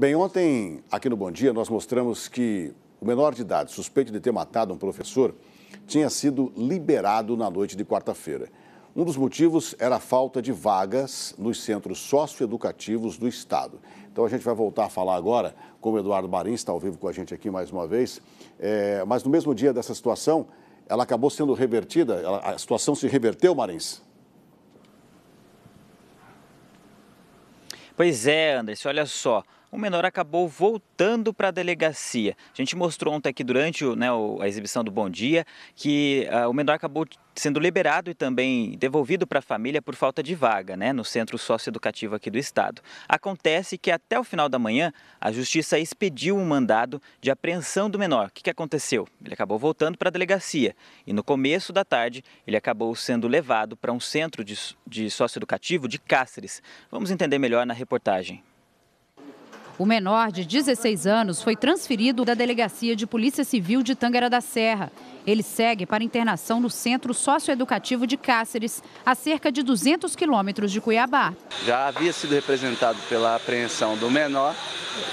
Bem, ontem, aqui no Bom Dia, nós mostramos que o menor de idade suspeito de ter matado um professor tinha sido liberado na noite de quarta-feira. Um dos motivos era a falta de vagas nos centros socioeducativos do Estado. Então a gente vai voltar a falar agora, como o Eduardo Marins está ao vivo com a gente aqui mais uma vez. É, mas no mesmo dia dessa situação, ela acabou sendo revertida, ela, a situação se reverteu, Marins? Pois é, Anderson, olha só o menor acabou voltando para a delegacia. A gente mostrou ontem aqui durante né, a exibição do Bom Dia que uh, o menor acabou sendo liberado e também devolvido para a família por falta de vaga né, no centro socioeducativo aqui do estado. Acontece que até o final da manhã a justiça expediu um mandado de apreensão do menor. O que, que aconteceu? Ele acabou voltando para a delegacia e no começo da tarde ele acabou sendo levado para um centro de, de socioeducativo de Cáceres. Vamos entender melhor na reportagem. O menor de 16 anos foi transferido da Delegacia de Polícia Civil de Tangará da Serra. Ele segue para internação no Centro Socioeducativo de Cáceres, a cerca de 200 quilômetros de Cuiabá. Já havia sido representado pela apreensão do menor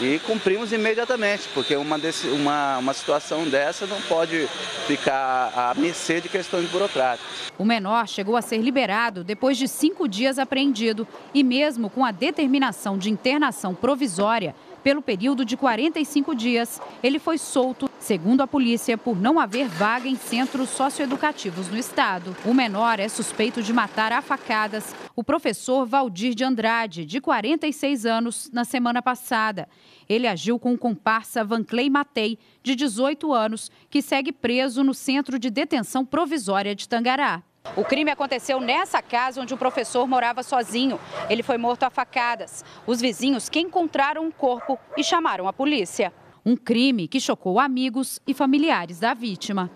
e cumprimos imediatamente, porque uma, uma, uma situação dessa não pode ficar à mercê de questões burocráticas. O menor chegou a ser liberado depois de cinco dias apreendido e mesmo com a determinação de internação provisória, pelo período de 45 dias, ele foi solto, segundo a polícia, por não haver vaga em centros socioeducativos no estado. O menor é suspeito de matar a facadas o professor Valdir de Andrade, de 46 anos, na semana passada. Ele agiu com o comparsa Vanclay Matei, de 18 anos, que segue preso no Centro de Detenção Provisória de Tangará. O crime aconteceu nessa casa onde o professor morava sozinho. Ele foi morto a facadas. Os vizinhos que encontraram o corpo e chamaram a polícia. Um crime que chocou amigos e familiares da vítima.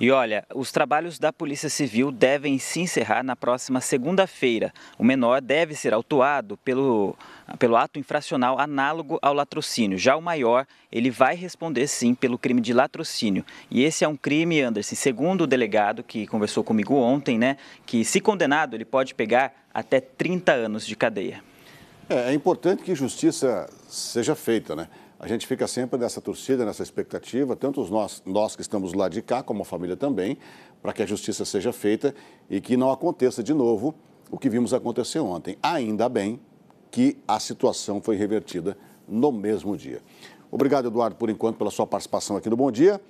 E olha, os trabalhos da Polícia Civil devem se encerrar na próxima segunda-feira. O menor deve ser autuado pelo pelo ato infracional análogo ao latrocínio. Já o maior, ele vai responder sim pelo crime de latrocínio. E esse é um crime, Anderson, segundo o delegado que conversou comigo ontem, né, que se condenado, ele pode pegar até 30 anos de cadeia. É, é importante que justiça seja feita, né? A gente fica sempre nessa torcida, nessa expectativa, tanto os nós, nós que estamos lá de cá, como a família também, para que a justiça seja feita e que não aconteça de novo o que vimos acontecer ontem. Ainda bem que a situação foi revertida no mesmo dia. Obrigado, Eduardo, por enquanto, pela sua participação aqui no Bom Dia.